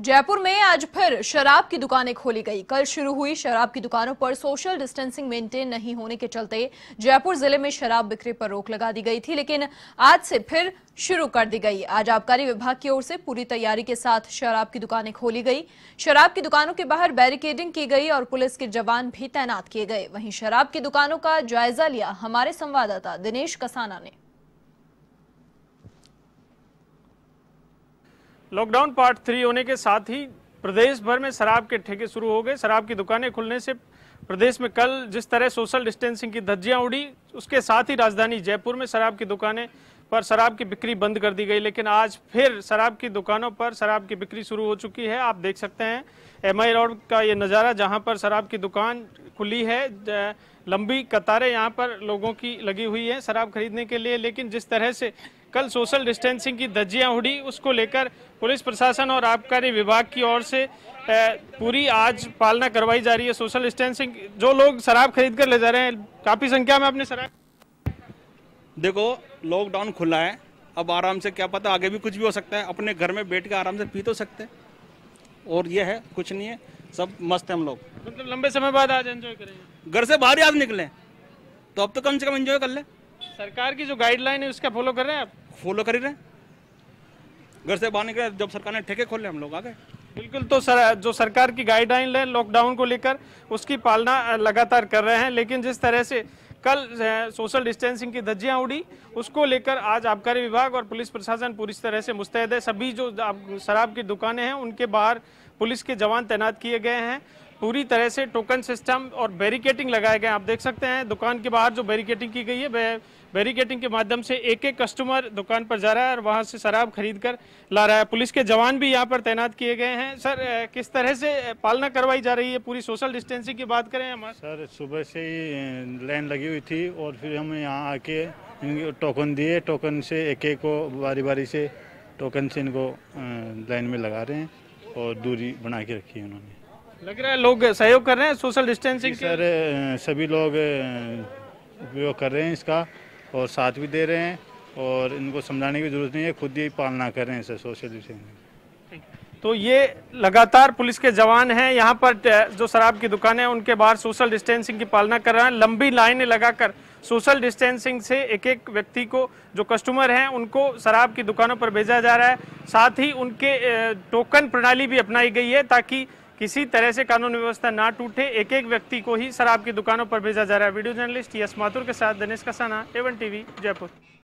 जयपुर में आज फिर शराब की दुकानें खोली गई कल शुरू हुई शराब की दुकानों पर सोशल डिस्टेंसिंग मेंटेन नहीं होने के चलते जयपुर जिले में शराब बिक्री पर रोक लगा दी गई थी लेकिन आज से फिर शुरू कर दी गई आज आबकारी विभाग की ओर से पूरी तैयारी के साथ शराब की दुकानें खोली गई शराब की दुकानों के बाहर बैरिकेडिंग की गई और पुलिस के जवान भी तैनात किए गए वहीं शराब की दुकानों का जायजा लिया हमारे संवाददाता दिनेश कसाना ने लॉकडाउन पार्ट थ्री होने के साथ ही प्रदेश भर में शराब के ठेके शुरू हो गए शराब की दुकानें खुलने से प्रदेश में कल जिस तरह सोशल डिस्टेंसिंग की धज्जियां उड़ी उसके साथ ही राजधानी जयपुर में शराब की दुकानें पर शराब की बिक्री बंद कर दी गई लेकिन आज फिर शराब की दुकानों पर शराब की बिक्री शुरू हो चुकी है आप देख सकते हैं एम आई रोड का ये नज़ारा जहाँ पर शराब की दुकान खुली है लंबी कतारें यहाँ पर लोगों की लगी हुई है शराब खरीदने के लिए लेकिन जिस तरह से कल सोशल डिस्टेंसिंग की धज्जियाँ उड़ी उसको लेकर पुलिस प्रशासन और आबकारी विभाग की ओर से पूरी आज पालना करवाई जा रही है सोशल डिस्टेंसिंग जो लोग शराब खरीद कर ले जा रहे हैं काफ़ी संख्या में अपने शराब देखो लॉकडाउन खुला है अब आराम से क्या पता आगे भी कुछ भी हो सकता है अपने घर में बैठ के आराम से पी तो सकते हैं और यह है कुछ नहीं है सब मस्त है हम लोग मतलब लंबे समय बाद आज एंजॉय करेंगे घर से बाहर ही आज निकले तो अब तो कम से कम एंजॉय कर ले सरकार की जो गाइडलाइन है उसका फॉलो कर रहे हैं आप फॉलो कर ही रहे घर से बाहर निकले जब सरकार ने ठेके खोले हम लोग आ गए बिल्कुल तो सर जो सरकार की गाइडलाइन है लॉकडाउन को लेकर उसकी पालना लगातार कर रहे हैं लेकिन जिस तरह से कल सोशल डिस्टेंसिंग की धज्जियां उड़ी उसको लेकर आज आबकारी विभाग और पुलिस प्रशासन पूरी तरह से मुस्तैद है सभी जो शराब की दुकानें हैं उनके बाहर पुलिस के जवान तैनात किए गए हैं पूरी तरह से टोकन सिस्टम और बैरिकेटिंग लगाए गए आप देख सकते हैं दुकान के बाहर जो बैरिकेटिंग की गई है बैरिकेटिंग के माध्यम से एक एक कस्टमर दुकान पर जा रहा है और वहां से शराब खरीद कर ला रहा है पुलिस के जवान भी यहां पर तैनात किए गए हैं सर किस तरह से पालना करवाई जा रही है पूरी सोशल डिस्टेंसिंग की बात करें हमारे सर सुबह से ही लाइन लगी हुई थी और फिर हम यहाँ आके टोकन दिए टोकन से एक एक को बारी बारी से टोकन से इनको लाइन में लगा रहे हैं और दूरी बना के रखी है उन्होंने लग रहा है लोग सहयोग कर रहे हैं सोशल डिस्टेंसिंग सर सभी लोग उपयोग कर रहे हैं इसका और साथ भी दे रहे हैं और इनको समझाने की जरूरत नहीं है खुद ही पालना कर रहे हैं सर सोशल डिस्टेंसिंग तो ये लगातार पुलिस के जवान हैं यहाँ पर जो शराब की दुकान है उनके बाहर सोशल डिस्टेंसिंग की पालना कर रहे हैं लंबी लाइनें लगाकर सोशल डिस्टेंसिंग से एक एक व्यक्ति को जो कस्टमर हैं उनको शराब की दुकानों पर भेजा जा रहा है साथ ही उनके टोकन प्रणाली भी अपनाई गई है ताकि किसी तरह से कानून व्यवस्था ना टूटे एक एक व्यक्ति को ही शराब की दुकानों पर भेजा जा रहा है वीडियो जर्नलिस्ट यश माथुर के साथ दिनेश कसाना एवन टीवी जयपुर